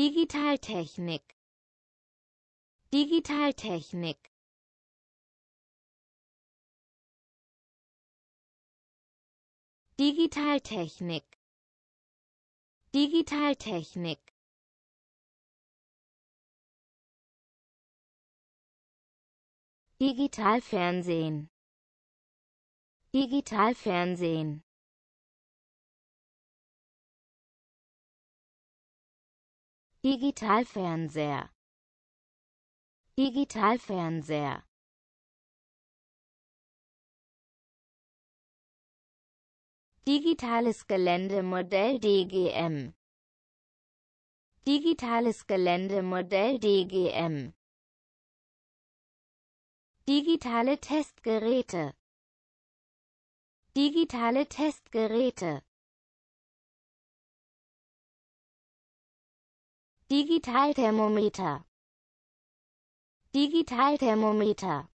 Digitaltechnik Digitaltechnik Digitaltechnik Digitaltechnik Digitalfernsehen Digitalfernsehen Digitalfernseher Digitalfernseher Digitales Geländemodell DGM Digitales Geländemodell DGM Digitale Testgeräte Digitale Testgeräte Digitalthermometer Digitalthermometer